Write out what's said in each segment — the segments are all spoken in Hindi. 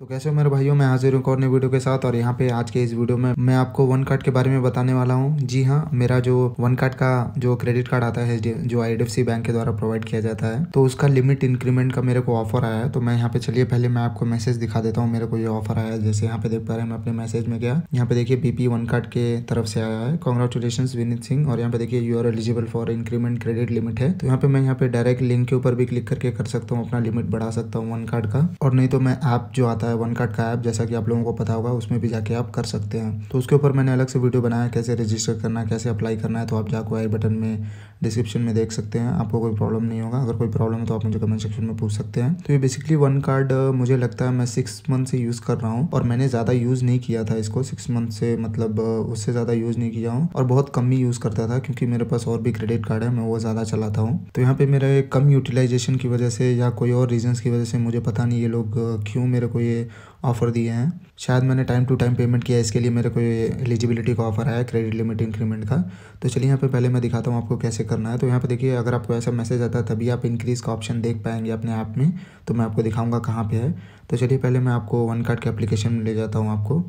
तो कैसे हो मेरे भाइयों मैं हाजिर हूँ और नई वीडियो के साथ और यहाँ पे आज के इस वीडियो में मैं आपको वन कार्ड के बारे में बताने वाला हूँ जी हाँ मेरा जो वन कार्ड का जो क्रेडिट कार्ड आता है जो आई बैंक के द्वारा प्रोवाइड किया जाता है तो उसका लिमिट इंक्रीमेंट का मेरे को ऑफर आया है तो मैं यहाँ पे चलिए पहले मैं आपको मैसेज दिखा देता हूँ मेरे को ये ऑफर आया है जैसे यहाँ पे देख पा रहे हैं मैं अपने मैसेज में गया यहाँ पे देखिए बीपी वन कार्ड के तरफ से आया है कॉन्ग्रेचुलेशन विनीत सिंह और यहाँ पे देखिए you are eligible for increment credit limit है तो यहाँ पे मैं यहाँ पे डायरेक्ट लिंक के ऊपर भी क्लिक करके कर सकता हूँ अपना लिमिट बढ़ा सकता हूँ वन कार्ड का और नहीं तो मैं ऐप जो आता होता है वन कार्ड का ऐप जैसा कि आप लोगों को पता होगा उसमें भी जाके आप कर सकते हैं तो उसके ऊपर मैंने अलग से वीडियो बनाया कैसे रजिस्टर करना है कैसे अप्लाई करना है तो आप जाकर आई बटन में डिस्क्रिप्शन में देख सकते हैं आपको कोई प्रॉब्लम नहीं होगा अगर कोई प्रॉब्लम है तो आप मुझे कमेंट सेक्शन में पूछ सकते हैं तो ये बेसिकली वन कार्ड मुझे लगता है मैं सिक्स मंथ से यूज़ कर रहा हूँ और मैंने ज़्यादा यूज़ नहीं किया था इसको सिक्स मंथ से मतलब उससे ज़्यादा यूज़ नहीं किया हूँ और बहुत कम ही यूज़ करता था क्योंकि मेरे पास और भी क्रेडिट कार्ड है मैं वो ज़्यादा चलाता हूँ तो यहाँ पर मेरे कम यूटिलाइजेशन की वजह से या कोई और रीजन्स की वजह से मुझे पता नहीं ये लोग क्यों मेरे को ये लिए ऑफ़र दिए हैं शायद मैंने टाइम टू टाइम पेमेंट किया इसके लिए मेरे को ये एलिजिबिलिटी का ऑफ़र आया क्रेडिट लिमिट इंक्रीमेंट का तो चलिए यहाँ पे पहले मैं दिखाता हूँ आपको कैसे करना है तो यहाँ पे देखिए अगर आपको ऐसा मैसेज आता है तभी आप इंक्रीज़ का ऑप्शन देख पाएंगे अपने ऐप में तो मैं आपको दिखाऊँगा कहाँ पर है तो चलिए पहले मैं आपको वन कार्ड के एप्लीकेशन में ले जाता हूँ आपको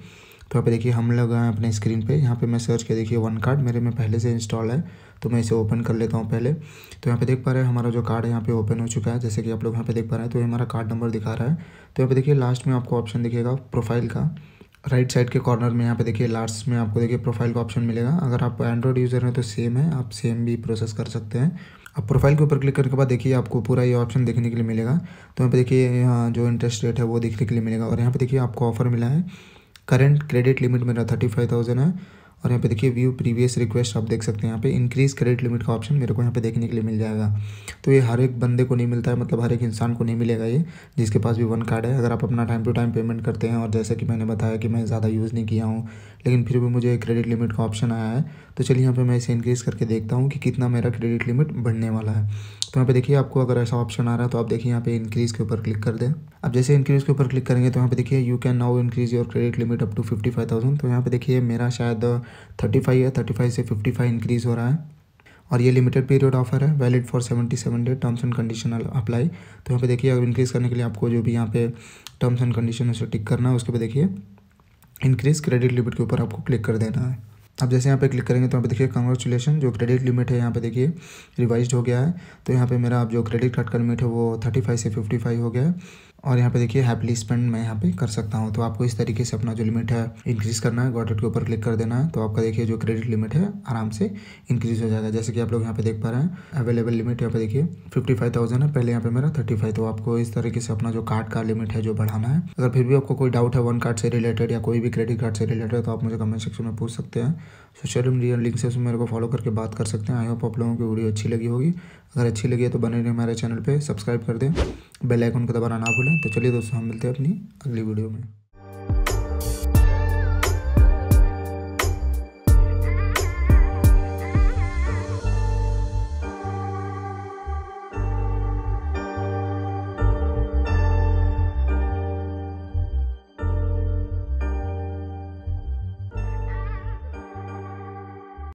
तो यहाँ पे देखिए हम लोग हैं अपने स्क्रीन पे यहाँ पे मैं सर्च किया देखिए वन कार्ड मेरे में पहले से इंस्टॉल है तो मैं इसे ओपन कर लेता हूँ पहले तो यहाँ पे देख पा रहे हैं हमारा जो कार्ड है यहाँ पे ओपन हो चुका है जैसे कि आप लोग यहाँ पे देख पा रहे हैं तो ये हमारा कार्ड नंबर दिखा रहा है तो यहाँ पे देखिए लास्ट में आपको ऑप्शन दिखेगा प्रोफाइल का राइट साइड के कॉर्नर में यहाँ पे देखिए लास्ट में आपको देखिए प्रोफाइल का ऑप्शन मिलेगा अगर आप एंड्रॉइड यूज़र हैं तो सेम है आप सेम भी प्रोसेस कर सकते हैं अब प्रोफाइल के ऊपर क्लिक करने के बाद देखिए आपको पूरा ये ऑप्शन देखने के लिए मिलेगा तो यहाँ पे देखिए यहाँ जो इंटरेस्ट रेट है वो देखने के लिए मिलेगा और यहाँ पे देखिए आपको ऑफर मिला है करंट क्रेडिट लिमिट मेरा थर्टी फाइव थाउजेंड है और यहाँ पे देखिए व्यू प्रीवियस रिक्वेस्ट आप देख सकते हैं यहाँ पे इंक्रीज क्रेडिट लिमिट का ऑप्शन मेरे को यहाँ पे देखने के लिए मिल जाएगा तो ये हर एक बंदे को नहीं मिलता है मतलब हर एक इंसान को नहीं मिलेगा ये जिसके पास भी वन कार्ड है अगर आप अपना टाइम टू टाइम पेमेंट करते हैं और जैसे कि मैंने बताया कि मैं ज़्यादा यूज़ नहीं किया हूँ लेकिन फिर भी मुझे क्रेडिट लिमिट का ऑप्शन आया है तो चलिए यहाँ पर मैं इसे इंक्रीज़ करके देखता हूँ कि कितना मेरा क्रेडिट लिमिट बढ़ने वाला है तो यहाँ पे देखिए आपको अगर ऐसा ऑप्शन आ रहा है तो आप देखिए यहाँ पे इंक्रीज़ के ऊपर क्लिक कर दें अब जैसे इंक्रीज़ के ऊपर क्लिक करेंगे तो यहाँ पे देखिए you can now increase your credit limit up to fifty five thousand तो यहाँ पे देखिए मेरा शायद थर्टी फाइव है थर्टी फाइव से फिफ्टी फाइव इंक्रीज़ हो रहा है और ये लिमिटेड पीरियड ऑफर है valid for seventy seven day terms and condition apply तो यहाँ पे देखिए अगर इंक्रीज़ करने के लिए आपको जो भी यहाँ पे टर्म्स एंड कंडीशन उसे टिक करना है उसके पे देखिए इंक्रीज़ क्रेडिट लिमिट के ऊपर आपको क्लिक कर देना है अब जैसे यहाँ पे क्लिक करेंगे तो यहाँ पे देखिए कंग्रेचुलेशन जो क्रेडिट लिमिट है यहाँ पे देखिए रिवाइज हो गया है तो यहाँ पे मेरा आप जो क्रेडिट कार्ड का लिमिट है वो थर्टी फाइव से फिफ्टी फाइव हो गया है और यहाँ पे देखिए हैप्पी स्पेंड मैं यहाँ पे कर सकता हूँ तो आपको इस तरीके से अपना जो लिमिट है इंक्रीज़ करना है गॉडेट के ऊपर क्लिक कर देना है तो आपका देखिए जो क्रेडिट लिमिट है आराम से इंक्रीज़ हो जाएगा जैसे कि आप लोग यहाँ पे देख पा रहे हैं अवेलेबल लिमिट यहाँ पे देखिए फिफ्टी फाइव थाउजेंड है पहले यहाँ पे मेरा थर्टी फाइव तो आपको इस तरीके से अपना जो कार्ड का लिमिट है जो बढ़ाना है अगर फिर भी आपको कोई डाउट है वन कार्ड से रिलेटेड या कोई भी क्रेडिट कार्ड से रिलेटेड तो आप मुझे कमेंट सेक्शन में पूछ सकते हैं सोशल मीडिया लिंक से उसमें मेरे को फॉलो करके बात कर सकते हैं आई होप आप लोगों की वीडियो अच्छी लगी होगी अगर अच्छी लगी है तो बने रहे हमारे चैनल पे सब्सक्राइब कर दें बेल आइकन को दबाना ना भूलें तो चलिए दोस्तों हम मिलते हैं अपनी अगली वीडियो में